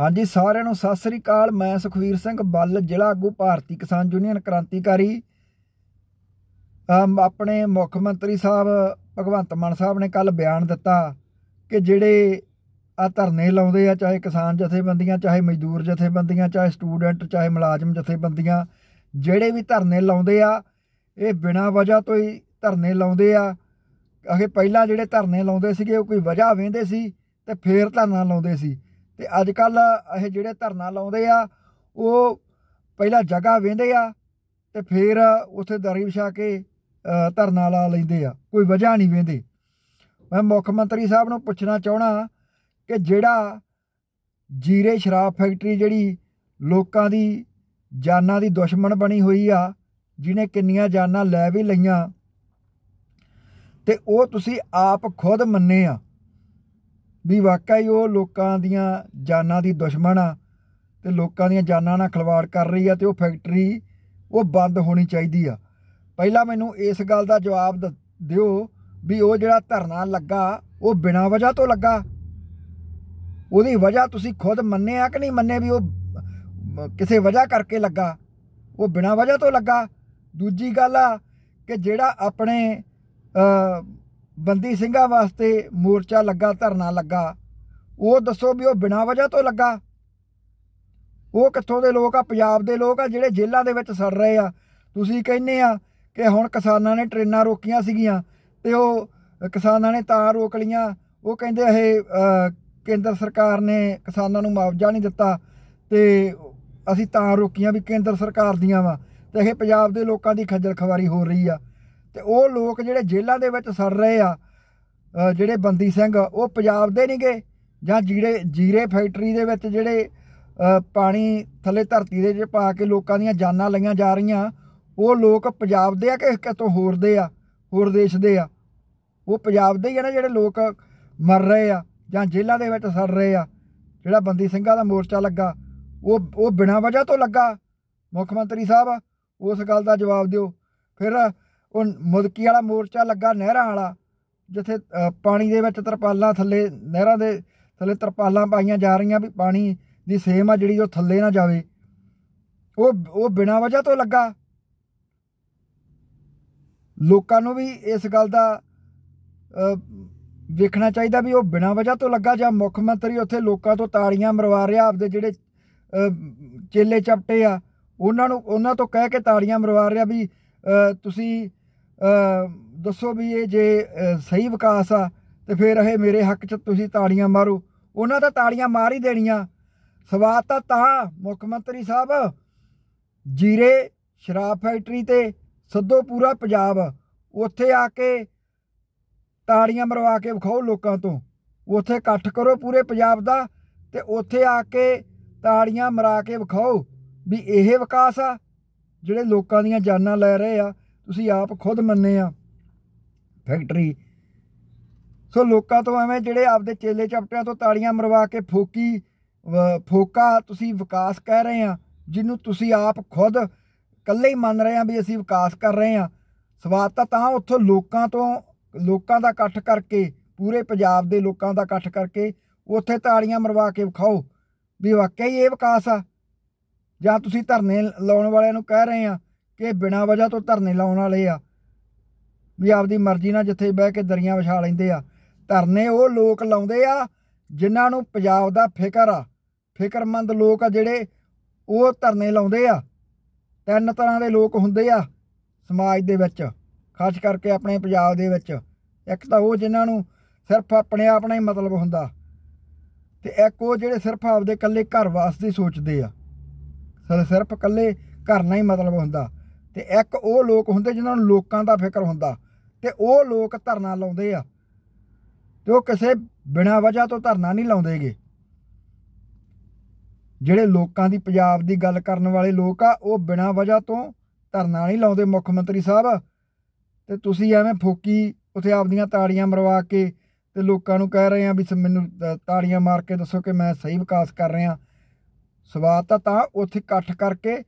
ਹਾਂਜੀ ਸਾਰਿਆਂ ਨੂੰ ਸਤਿ ਸ੍ਰੀ ਅਕਾਲ ਮੈਂ ਸੁਖਵੀਰ ਸਿੰਘ ਬੱਲ ਜ਼ਿਲ੍ਹਾ ਆਗੂ ਭਾਰਤੀ ਕਿਸਾਨ ਯੂਨੀਅਨ ਕ੍ਰਾਂਤੀਕਾਰੀ ਆਪਣੇ ਮੁੱਖ ਮੰਤਰੀ ਸਾਹਿਬ ਭਗਵੰਤ ਮਾਨ ਸਾਹਿਬ ਨੇ ਕੱਲ ਬਿਆਨ ਦਿੱਤਾ ਕਿ ਜਿਹੜੇ ਆ ਧਰਨੇ ਲਾਉਂਦੇ ਆ ਚਾਹੇ ਕਿਸਾਨ ਜਥੇਬੰਦੀਆਂ ਚਾਹੇ ਮਜ਼ਦੂਰ ਜਥੇਬੰਦੀਆਂ ਚਾਹੇ ਸਟੂਡੈਂਟ ਚਾਹੇ ਮੁਲਾਜ਼ਮ ਜਥੇਬੰਦੀਆਂ ਜਿਹੜੇ ਵੀ ਧਰਨੇ ਲਾਉਂਦੇ ਆ ਇਹ ਬਿਨਾਂ ਵਜ੍ਹਾ ਤੋਂ ਹੀ ਧਰਨੇ ਲਾਉਂਦੇ ਆ ਅਖੇ ਪਹਿਲਾਂ ਜਿਹੜੇ ਧਰਨੇ ਲਾਉਂਦੇ ਸੀਗੇ ਉਹ ਕੋਈ ਵਜ੍ਹਾ ਵੇਂਦੇ ਸੀ ਤੇ ਫੇਰ ਧਰਨਾ ਲਾਉਂਦੇ ਸੀ ਤੇ ਅੱਜ ਕੱਲ ਇਹ ਜਿਹੜੇ ਧਰਨਾ ਲਾਉਂਦੇ ਆ ਉਹ ਪਹਿਲਾਂ ਜਗ੍ਹਾ ਵੇਂਦੇ ਆ ਤੇ ਫਿਰ ਉੱਥੇ ਦਰੀ ਵਿਛਾ ਕੇ ਧਰਨਾ ਲਾ ਲੈਂਦੇ ਆ ਕੋਈ ਵਜ੍ਹਾ ਨਹੀਂ ਵੇਂਦੇ ਮੈਂ ਮੁੱਖ ਮੰਤਰੀ ਸਾਹਿਬ ਨੂੰ ਪੁੱਛਣਾ ਚਾਹਣਾ ਕਿ ਜਿਹੜਾ ਜੀਰੇ ਸ਼ਰਾਬ ਫੈਕਟਰੀ ਜਿਹੜੀ ਲੋਕਾਂ ਦੀ ਜਾਨਾਂ ਦੀ ਦੁਸ਼ਮਣ ਬਣੀ ਹੋਈ ਆ ਜਿਨੇ ਕਿੰਨੀਆਂ ਜਾਨਾਂ ਲੈ ਵੀ ਲਈਆਂ ਤੇ ਉਹ ਤੁਸੀਂ ਆਪ ਖੁਦ ਮੰਨੇ ਆ ਵੀ ਵਾਕਈ ਉਹ ਲੋਕਾਂ ਦੀਆਂ ਜਾਨਾਂ ਦੀ ਦੁਸ਼ਮਣ ਆ ਤੇ ਲੋਕਾਂ ਦੀਆਂ ਜਾਨਾਂ ਨਾਲ ਖਿਲਵਾੜ ਕਰ ਰਹੀ ਆ ਤੇ ਉਹ ਫੈਕਟਰੀ ਉਹ ਬੰਦ ਹੋਣੀ ਚਾਹੀਦੀ ਆ ਪਹਿਲਾਂ ਮੈਨੂੰ ਇਸ ਗੱਲ ਦਾ ਜਵਾਬ ਦਿਓ ਵੀ ਉਹ ਜਿਹੜਾ ਧਰਨਾ ਲੱਗਾ ਉਹ ਬਿਨਾਂ ਵਜ੍ਹਾ ਤੋਂ ਲੱਗਾ ਉਹਦੀ ਵਜ੍ਹਾ ਤੁਸੀਂ ਖੁਦ ਮੰਨੇ ਆ ਕਿ ਨਹੀਂ ਮੰਨੇ ਵੀ ਉਹ ਕਿਸੇ ਵਜ੍ਹਾ ਕਰਕੇ ਲੱਗਾ ਉਹ ਬਿਨਾਂ ਵਜ੍ਹਾ ਤੋਂ ਲੱਗਾ ਦੂਜੀ ਗੱਲ ਆ ਕਿ ਜਿਹੜਾ ਆਪਣੇ ਬੰਦੀ ਸਿੰਘਾਂ ਵਾਸਤੇ ਮੋਰਚਾ ਲੱਗਾ ਧਰਨਾ ਲੱਗਾ ਉਹ ਦੱਸੋ ਵੀ ਉਹ ਬਿਨਾਂ ਵਜ੍ਹਾ ਤੋਂ ਲੱਗਾ ਉਹ ਕਿੱਥੋਂ ਦੇ ਲੋਕ ਆ ਪੰਜਾਬ ਦੇ ਲੋਕ ਆ ਜਿਹੜੇ ਜੇਲ੍ਹਾਂ ਦੇ ਵਿੱਚ ਸੜ ਰਹੇ ਆ ਤੁਸੀਂ ਕਹਿੰਦੇ ਆ ਕਿ ਹੁਣ ਕਿਸਾਨਾਂ ਨੇ ਟ੍ਰੇਨਾਂ ਰੋਕੀਆਂ ਸੀਗੀਆਂ ਤੇ ਉਹ ਕਿਸਾਨਾਂ ਨੇ ਤਾਂ ਰੋਕ ਲੀਆਂ ਉਹ ਕਹਿੰਦੇ ਇਹ ਕੇਂਦਰ ਸਰਕਾਰ ਨੇ ਕਿਸਾਨਾਂ ਨੂੰ ਮੁਆਵਜ਼ਾ ਨਹੀਂ ਦਿੱਤਾ ਤੇ ਅਸੀਂ ਤਾਂ ਰੋਕੀਆਂ ਵੀ ਕੇਂਦਰ ਸਰਕਾਰ ਦੀਆਂ ਵਾ ਤੇ ਇਹ ਪੰਜਾਬ ਦੇ ਲੋਕਾਂ ਦੀ ਖੱਜਲ ਖਵਾਰੀ ਹੋ ਰਹੀ ਆ ਤੇ ਉਹ ਲੋਕ ਜਿਹੜੇ ਜੇਲ੍ਹਾਂ ਦੇ ਵਿੱਚ ਸੜ ਰਹੇ ਆ ਜਿਹੜੇ ਬੰਦੀ ਸਿੰਘ ਉਹ ਪੰਜਾਬ ਦੇ ਨਹੀਂਗੇ ਜਾਂ ਜਿਹੜੇ ਜੀਰੇ ਫੈਕਟਰੀ ਦੇ ਵਿੱਚ ਜਿਹੜੇ ਪਾਣੀ ਥੱਲੇ ਧਰਤੀ ਦੇ ਜੇ ਪਾ ਕੇ ਲੋਕਾਂ ਦੀਆਂ ਜਾਨਾਂ ਲਈਆਂ ਜਾ ਰਹੀਆਂ ਉਹ ਲੋਕ ਪੰਜਾਬ ਦੇ ਆ ਕਿ ਕਿਤੋਂ ਹੋਰ ਦੇ ਆ ਹੋਰ ਦੇਸ਼ ਦੇ ਆ ਉਹ ਪੰਜਾਬ ਦੇ ਹੀ ਆ ਨਾ ਜਿਹੜੇ ਲੋਕ ਮਰ ਰਹੇ ਆ ਜਾਂ ਜੇਲ੍ਹਾਂ ਦੇ ਵਿੱਚ ਸੜ ਰਹੇ ਆ ਜਿਹੜਾ ਬੰਦੀ ਸਿੰਘਾਂ ਦਾ ਮੋਰਚਾ ਲੱਗਾ ਉਹ ਉਹ ਬਿਨਾਂ ਵਜ੍ਹਾ ਤੋਂ ਲੱਗਾ ਮੁੱਖ ਮੰਤਰੀ ਸਾਹਿਬ ਉਸ ਗੱਲ ਦਾ ਜਵਾਬ ਦਿਓ ਫਿਰ ਉਹ ਮੁਦਕੀ ਵਾਲਾ ਮੋਰਚਾ ਲੱਗਾ ਨਹਿਰਾਂ ਵਾਲਾ ਜਿੱਥੇ ਪਾਣੀ ਦੇ ਵਿੱਚ ਤਰਪਾਲਾਂ ਥੱਲੇ ਨਹਿਰਾਂ ਦੇ ਥੱਲੇ ਤਰਪਾਲਾਂ ਪਾਈਆਂ ਜਾ ਰਹੀਆਂ ਵੀ ਪਾਣੀ ਦੀ ਸੇਮ ਆ ਜਿਹੜੀ ਉਹ ਥੱਲੇ ਨਾ ਜਾਵੇ ਉਹ ਉਹ ਬਿਨਾਂ ਵਜ੍ਹਾ ਤੋਂ ਲੱਗਾ ਲੋਕਾਂ ਨੂੰ ਵੀ ਇਸ ਗੱਲ ਦਾ ਵੇਖਣਾ ਚਾਹੀਦਾ ਵੀ ਉਹ ਬਿਨਾਂ ਵਜ੍ਹਾ ਤੋਂ ਲੱਗਾ ਜਾਂ ਮੁੱਖ ਮੰਤਰੀ ਉੱਥੇ ਲੋਕਾਂ ਤੋਂ ਤਾੜੀਆਂ ਮਰਵਾ ਰਿਹਾ ਆਪਦੇ ਜਿਹੜੇ ਚੇਲੇ ਚਪਟੇ ਆ ਉਹਨਾਂ ਨੂੰ ਉਹਨਾਂ ਤੋਂ ਕਹਿ ਕੇ ਤਾੜੀਆਂ ਮਰਵਾ ਰਿਹਾ ਵੀ ਤੁਸੀਂ ਦੱਸੋ ਵੀ ਇਹ ਜੇ ਸਹੀ ਵਿਕਾਸ ਆ ਤੇ ਫਿਰ ਇਹ ਮੇਰੇ ਹੱਕ 'ਚ ਤੁਸੀਂ ਤਾੜੀਆਂ ਮਾਰੋ ਉਹਨਾਂ ਦਾ ਤਾੜੀਆਂ ਮਾਰ ਹੀ ਦੇਣੀਆਂ ਸਵਾਦ ਤਾਂ ਤਾਂ ਮੁੱਖ ਮੰਤਰੀ ਸਾਹਿਬ ਜੀਰੇ ਸ਼ਰਾਬ ਫੈਕਟਰੀ ਤੇ ਸੱਦੋ ਪੂਰਾ ਪੰਜਾਬ ਉੱਥੇ ਆ ਕੇ ਤਾੜੀਆਂ ਮਰਵਾ ਕੇ ਵਿਖਾਓ ਲੋਕਾਂ ਤੋਂ ਉੱਥੇ ਇਕੱਠ ਕਰੋ ਪੂਰੇ ਪੰਜਾਬ ਦਾ ਤੇ ਉੱਥੇ ਆ ਕੇ ਤਾੜੀਆਂ ਮਰਾ ਕੇ ਵਿਖਾਓ ਵੀ ਇਹ ਵਿਕਾਸ ਆ ਜਿਹੜੇ ਲੋਕਾਂ ਦੀਆਂ ਜਾਨਾਂ ਲੈ ਰਹੇ ਆ ਤੁਸੀਂ ਆਪ ਖੁਦ ਮੰਨੇ ਆ ਫੈਕਟਰੀ ਸੋ ਲੋਕਾਂ ਤੋਂ ਐਵੇਂ ਜਿਹੜੇ ਆਪਦੇ ਚੇਲੇ ਚਪਟਿਆਂ ਤੋਂ ਤਾੜੀਆਂ ਮਰਵਾ ਕੇ ਫੋਕੀ ਫੋਕਾ ਤੁਸੀਂ ਵਿਕਾਸ ਕਹਿ ਰਹੇ ਆ ਜਿਹਨੂੰ ਤੁਸੀਂ ਆਪ ਖੁਦ ਇਕੱਲੇ ਹੀ ਮੰਨ ਰਹੇ ਆ ਵੀ ਅਸੀਂ ਵਿਕਾਸ ਕਰ ਰਹੇ ਆ ਸਵਾਦ ਤਾਂ ਤਾਂ ਉੱਥੋਂ ਲੋਕਾਂ ਤੋਂ ਲੋਕਾਂ ਦਾ ਇਕੱਠ ਕਰਕੇ ਪੂਰੇ ਪੰਜਾਬ ਦੇ ਲੋਕਾਂ ਦਾ ਇਕੱਠ ਕਰਕੇ ਉੱਥੇ ਤਾੜੀਆਂ ਮਰਵਾ ਕੇ ਵਿਖਾਓ ਵੀ ਵਾਕਿਆ ਹੀ ਇਹ ਵਿਕਾਸ ਆ ਜਾਂ ਤੁਸੀਂ ਧਰਨੇ ਲਾਉਣ ਵਾਲਿਆਂ ਨੂੰ ਕਹਿ ਰਹੇ ਆ ਕਿ ਬਿਨਾ ਵਜ੍ਹਾ ਤੋਂ ਧਰਨੇ ਲਾਉਣ ਵਾਲੇ ਆ ਵੀ ਆਪਦੀ ਮਰਜ਼ੀ ਨਾਲ ਜਿੱਥੇ ਬਹਿ ਕੇ ਦਰੀਆਂ ਵਿਛਾ ਲੈਂਦੇ ਆ ਧਰਨੇ ਉਹ ਲੋਕ ਲਾਉਂਦੇ ਆ ਜਿਨ੍ਹਾਂ ਨੂੰ ਪੰਜਾਬ ਦਾ ਫਿਕਰ ਆ ਫਿਕਰਮੰਦ ਲੋਕ ਆ ਜਿਹੜੇ ਉਹ ਧਰਨੇ ਲਾਉਂਦੇ ਆ ਤਿੰਨ ਤਰ੍ਹਾਂ ਦੇ ਲੋਕ ਹੁੰਦੇ ਆ ਸਮਾਜ ਦੇ ਵਿੱਚ ਖਾਸ ਕਰਕੇ ਆਪਣੇ ਪੰਜਾਬ ਦੇ ਵਿੱਚ ਇੱਕ ਤਾਂ ਉਹ ਜਿਨ੍ਹਾਂ ਨੂੰ ਸਿਰਫ ਆਪਣੇ ਆਪਣਾ ਹੀ ਮਤਲਬ ਹੁੰਦਾ ਤੇ ਇੱਕ ਉਹ ਜਿਹੜੇ ਸਿਰਫ ਆਪਦੇ ਇਕੱਲੇ ਘਰ ਵਾਸਤੇ ਸੋਚਦੇ ਆ ਸਿਰਫ ਇਕੱਲੇ ਘਰ ਨਾਲ ਹੀ ਮਤਲਬ ਹੁੰਦਾ ਤੇ ਇੱਕ ਉਹ ਲੋਕ ਹੁੰਦੇ ਜਿਨ੍ਹਾਂ ਨੂੰ ਲੋਕਾਂ ਦਾ ਫਿਕਰ ਹੁੰਦਾ ਤੇ ਉਹ ਲੋਕ ਧਰਨਾ ਲਾਉਂਦੇ ਆ ਤੇ ਉਹ ਕਿਸੇ ਬਿਨਾ ਵਜ੍ਹਾ ਤੋਂ ਧਰਨਾ ਨਹੀਂ ਲਾਉਂਦੇਗੇ ਜਿਹੜੇ ਲੋਕਾਂ ਦੀ ਪੰਜਾਬ ਦੀ ਗੱਲ ਕਰਨ ਵਾਲੇ ਲੋਕ ਆ ਉਹ ਬਿਨਾ ਵਜ੍ਹਾ ਤੋਂ ਧਰਨਾ ਨਹੀਂ ਲਾਉਂਦੇ ਮੁੱਖ ਮੰਤਰੀ ਸਾਹਿਬ ਤੇ ਤੁਸੀਂ ਐਵੇਂ ਫੋਕੀ ਉਥੇ ਆਪਦੀਆਂ ਤਾੜੀਆਂ ਮਰਵਾ ਕੇ ਤੇ ਲੋਕਾਂ ਨੂੰ ਕਹਿ ਰਹੇ ਆ ਵੀ ਮੈਨੂੰ ਤਾੜੀਆਂ ਮਾਰ ਕੇ ਦੱਸੋ ਕਿ ਮੈਂ ਸਹੀ ਵਿਕਾਸ ਕਰ ਰਿਹਾ ਸਵਾਦ ਤਾਂ ਤਾਂ ਉਥੇ ਇਕੱਠ ਕਰਕੇ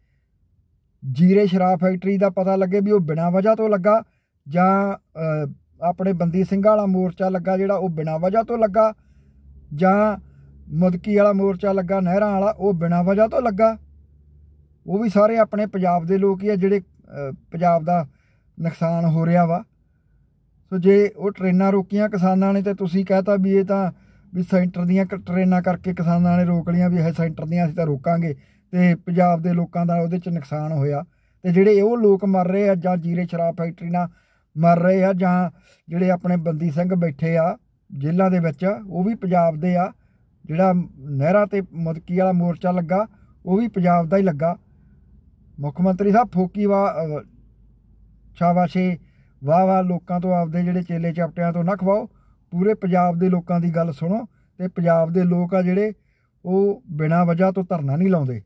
ਜੀਰੇ ਸ਼ਰਾਬ ਫੈਕਟਰੀ ਦਾ ਪਤਾ ਲੱਗੇ ਵੀ ਉਹ ਬਿਨਾਂ ਵਜ੍ਹਾ ਤੋਂ ਲੱਗਾ ਜਾਂ ਆਪਣੇ ਬੰਦੀ ਸਿੰਘਾਂ ਵਾਲਾ ਮੋਰਚਾ ਲੱਗਾ ਜਿਹੜਾ ਉਹ ਬਿਨਾਂ ਵਜ੍ਹਾ ਤੋਂ ਲੱਗਾ ਜਾਂ ਮਦਕੀ ਵਾਲਾ ਮੋਰਚਾ ਲੱਗਾ ਨਹਿਰਾਂ ਵਾਲਾ ਉਹ ਬਿਨਾਂ ਵਜ੍ਹਾ ਤੋਂ ਲੱਗਾ ਉਹ ਵੀ ਸਾਰੇ ਆਪਣੇ ਪੰਜਾਬ ਦੇ ਲੋਕ ਹੀ ਆ ਜਿਹੜੇ ਪੰਜਾਬ ਦਾ ਨੁਕਸਾਨ ਹੋ ਰਿਹਾ ਵਾ ਸੋ ਜੇ ਉਹ ਟ੍ਰੇਨਾਂ ਰੋਕੀਆਂ ਕਿਸਾਨਾਂ ਨੇ ਤੇ ਤੁਸੀਂ ਕਹਤਾ ਵੀ ਇਹ ਤਾਂ ਵੀ ਸੈਂਟਰ ਦੀਆਂ ਟ੍ਰੇਨਾਂ ਕਰਕੇ ਕਿਸਾਨਾਂ ਨੇ ਰੋਕ ਲੀਆਂ ਵੀ ਇਹ ਸੈਂਟਰ ਦੀਆਂ ਅਸੀਂ ਤਾਂ ਰੋਕਾਂਗੇ ਤੇ ਪੰਜਾਬ ਦੇ ਲੋਕਾਂ ਦਾ ਉਹਦੇ 'ਚ ਨੁਕਸਾਨ ਹੋਇਆ ਤੇ ਜਿਹੜੇ ਉਹ ਲੋਕ ਮਰ ਰਹੇ ਆ ਜਾਂ ਜੀਰੇ ਸ਼ਰਾਬ ਫੈਕਟਰੀ ਨਾਲ ਮਰ ਰਹੇ ਆ ਜਾਂ ਜਿਹੜੇ ਆਪਣੇ ਬੰਦੀ ਸਿੰਘ ਬੈਠੇ ਆ ਜੇਲ੍ਹਾਂ ਦੇ ਵਿੱਚ ਉਹ ਵੀ ਪੰਜਾਬ ਦੇ ਆ ਜਿਹੜਾ ਨਹਿਰਾ ਤੇ ਮੁਦਕੀ ਵਾਲਾ ਮੋਰਚਾ ਲੱਗਾ ਉਹ ਵੀ ਪੰਜਾਬ ਦਾ ਹੀ ਲੱਗਾ ਮੁੱਖ ਮੰਤਰੀ ਸਾਹਿਬ ਫੋਕੀਵਾ ਸ਼ਾਬਾਸ਼ੇ ਵਾਹ ਵਾ ਲੋਕਾਂ ਤੋਂ ਆਪਦੇ ਜਿਹੜੇ ਚੇਲੇ ਚਪਟਿਆਂ ਤੋਂ ਨਖਵਾਓ ਪੂਰੇ ਪੰਜਾਬ ਦੇ ਲੋਕਾਂ ਦੀ ਗੱਲ ਸੁਣੋ ਤੇ ਪੰਜਾਬ ਦੇ ਲੋਕ ਆ ਜਿਹੜੇ ਉਹ ਬਿਨਾਂ ਵਜ੍ਹਾ ਤੋਂ ਧਰਨਾ ਨਹੀਂ ਲਾਉਂਦੇ